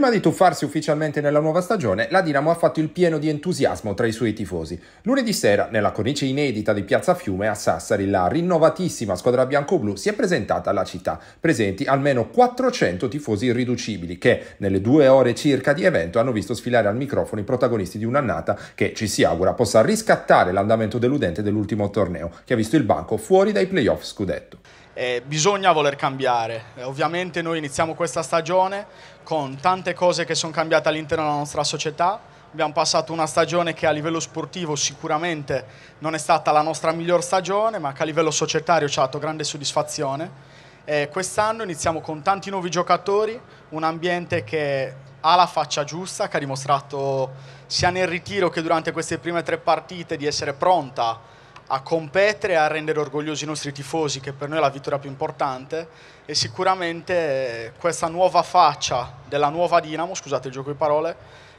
Prima di tuffarsi ufficialmente nella nuova stagione, la Dinamo ha fatto il pieno di entusiasmo tra i suoi tifosi. Lunedì sera, nella cornice inedita di Piazza Fiume a Sassari, la rinnovatissima squadra bianco-blu si è presentata alla città, presenti almeno 400 tifosi irriducibili che, nelle due ore circa di evento, hanno visto sfilare al microfono i protagonisti di un'annata che, ci si augura, possa riscattare l'andamento deludente dell'ultimo torneo, che ha visto il banco fuori dai playoff scudetto eh, bisogna voler cambiare. Eh, ovviamente noi iniziamo questa stagione con tante cose che sono cambiate all'interno della nostra società, abbiamo passato una stagione che a livello sportivo sicuramente non è stata la nostra miglior stagione, ma che a livello societario ci ha dato grande soddisfazione. Eh, quest'anno iniziamo con tanti nuovi giocatori, un ambiente che ha la faccia giusta, che ha dimostrato sia nel ritiro che durante queste prime tre partite di essere pronta a competere e a rendere orgogliosi i nostri tifosi, che per noi è la vittoria più importante, e sicuramente eh, questa nuova faccia della nuova Dinamo, scusate il gioco di parole,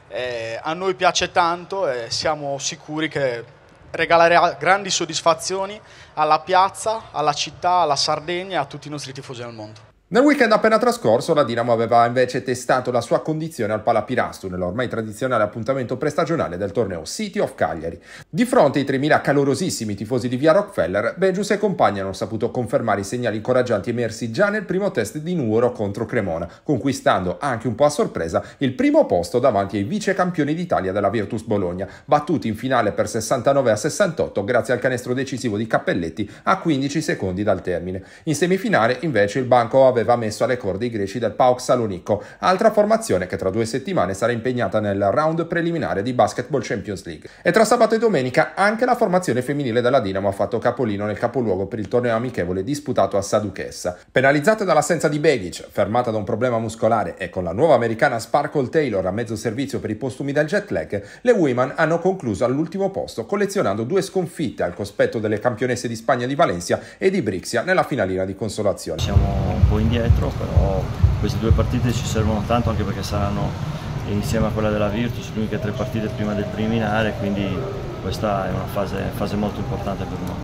eh, a noi piace tanto e siamo sicuri che regalerà grandi soddisfazioni alla piazza, alla città, alla Sardegna e a tutti i nostri tifosi nel mondo. Nel weekend appena trascorso la Dinamo aveva invece testato la sua condizione al Palapirastu nell'ormai tradizionale appuntamento prestagionale del torneo City of Cagliari. Di fronte ai 3.000 calorosissimi tifosi di via Rockefeller, Benjus e compagni hanno saputo confermare i segnali incoraggianti emersi già nel primo test di Nuoro contro Cremona, conquistando anche un po' a sorpresa il primo posto davanti ai vice campioni d'Italia della Virtus Bologna, battuti in finale per 69 a 68 grazie al canestro decisivo di Cappelletti a 15 secondi dal termine. In semifinale invece il banco aveva aveva messo alle corde i greci del PAOK Salonico, altra formazione che tra due settimane sarà impegnata nel round preliminare di Basketball Champions League. E tra sabato e domenica anche la formazione femminile della Dinamo ha fatto capolino nel capoluogo per il torneo amichevole disputato a Saduchessa. Penalizzata dall'assenza di Begic, fermata da un problema muscolare e con la nuova americana Sparkle Taylor a mezzo servizio per i postumi del jet lag, le Women hanno concluso all'ultimo posto collezionando due sconfitte al cospetto delle campionesse di Spagna di Valencia e di Brixia nella finalina di consolazione. Siamo po' indietro, però queste due partite ci servono tanto anche perché saranno insieme a quella della Virtus l'unica tre partite prima del preliminare, quindi questa è una fase, fase molto importante per noi.